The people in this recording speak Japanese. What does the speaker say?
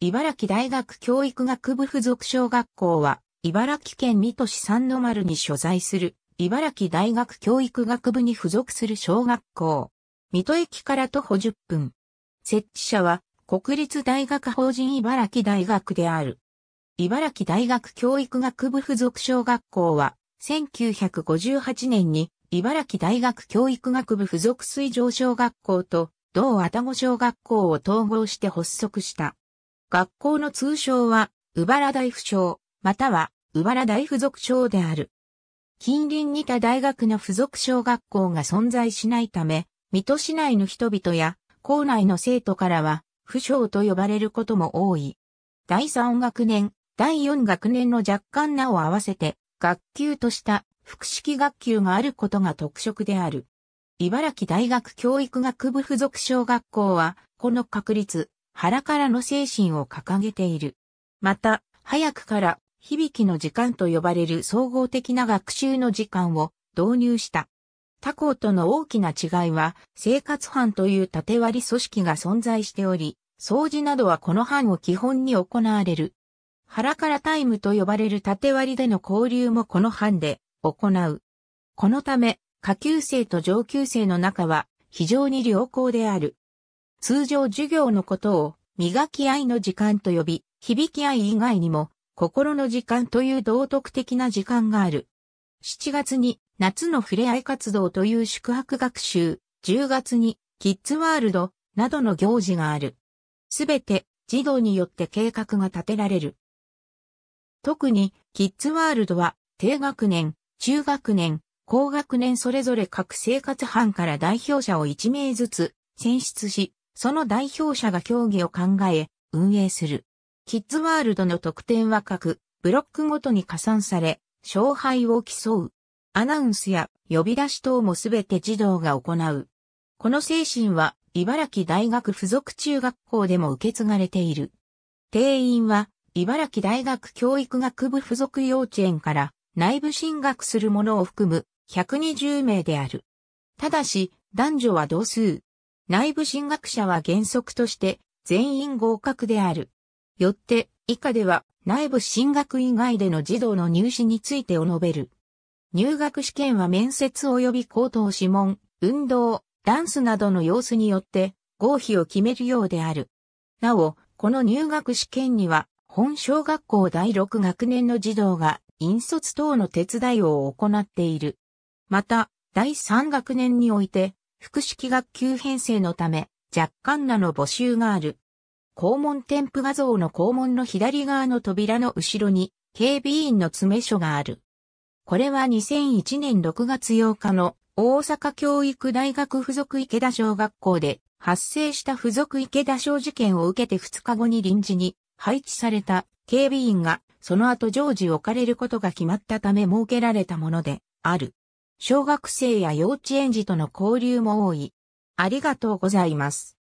茨城大学教育学部附属小学校は、茨城県水戸市三の丸に所在する、茨城大学教育学部に付属する小学校。水戸駅から徒歩10分。設置者は、国立大学法人茨城大学である。茨城大学教育学部附属小学校は、1958年に、茨城大学教育学部附属水上小学校と、同愛宕小学校を統合して発足した。学校の通称は、うばら大不小、または、うばら大附属省である。近隣にた大学の附属小学校が存在しないため、水戸市内の人々や、校内の生徒からは、不詳と呼ばれることも多い。第3学年、第4学年の若干名を合わせて、学級とした、複式学級があることが特色である。茨城大学教育学部附属小学校は、この確率、腹からの精神を掲げている。また、早くから響きの時間と呼ばれる総合的な学習の時間を導入した。他校との大きな違いは、生活班という縦割り組織が存在しており、掃除などはこの班を基本に行われる。腹からタイムと呼ばれる縦割りでの交流もこの班で行う。このため、下級生と上級生の中は非常に良好である。通常授業のことを磨き合いの時間と呼び、響き合い以外にも心の時間という道徳的な時間がある。7月に夏の触れ合い活動という宿泊学習、10月にキッズワールドなどの行事がある。すべて児童によって計画が立てられる。特にキッズワールドは低学年、中学年、高学年それぞれ各生活班から代表者を1名ずつ選出し、その代表者が競技を考え、運営する。キッズワールドの得点は各、ブロックごとに加算され、勝敗を競う。アナウンスや呼び出し等もすべて児童が行う。この精神は、茨城大学附属中学校でも受け継がれている。定員は、茨城大学教育学部附属幼稚園から内部進学する者を含む120名である。ただし、男女は同数、内部進学者は原則として全員合格である。よって、以下では内部進学以外での児童の入試についてを述べる。入学試験は面接及び口頭諮問、運動、ダンスなどの様子によって合否を決めるようである。なお、この入学試験には、本小学校第6学年の児童が引率等の手伝いを行っている。また、第3学年において、複式学級編成のため、若干なの募集がある。校門添付画像の校門の左側の扉の後ろに、警備員の詰め所がある。これは2001年6月8日の大阪教育大学附属池田小学校で発生した附属池田小事件を受けて2日後に臨時に配置された警備員がその後常時置かれることが決まったため設けられたものである。小学生や幼稚園児との交流も多い。ありがとうございます。